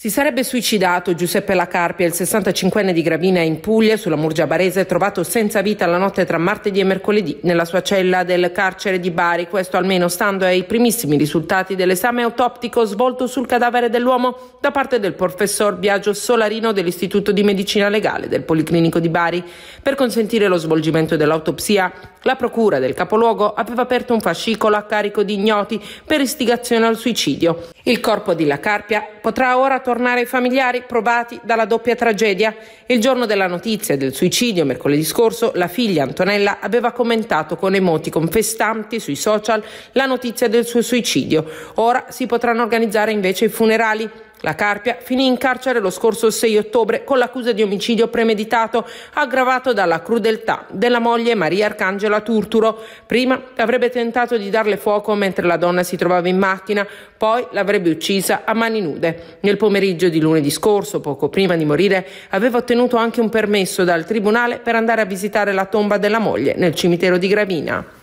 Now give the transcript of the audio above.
Si sarebbe suicidato Giuseppe Lacarpia, il 65enne di Gravina in Puglia, sulla Murgia Barese, trovato senza vita la notte tra martedì e mercoledì nella sua cella del carcere di Bari. Questo almeno stando ai primissimi risultati dell'esame autoptico svolto sul cadavere dell'uomo da parte del professor Biagio Solarino dell'Istituto di Medicina Legale del Policlinico di Bari. Per consentire lo svolgimento dell'autopsia, la procura del capoluogo aveva aperto un fascicolo a carico di ignoti per istigazione al suicidio. Il corpo di Lacarpia potrà ora tornare ai familiari probati dalla doppia tragedia. Il giorno della notizia del suicidio, mercoledì scorso, la figlia Antonella aveva commentato con emoticon festanti sui social la notizia del suo suicidio. Ora si potranno organizzare invece i funerali. La Carpia finì in carcere lo scorso 6 ottobre con l'accusa di omicidio premeditato aggravato dalla crudeltà della moglie Maria Arcangela Turturo. Prima avrebbe tentato di darle fuoco mentre la donna si trovava in macchina, poi l'avrebbe uccisa a mani nude. Nel pomeriggio di lunedì scorso, poco prima di morire, aveva ottenuto anche un permesso dal tribunale per andare a visitare la tomba della moglie nel cimitero di Gravina.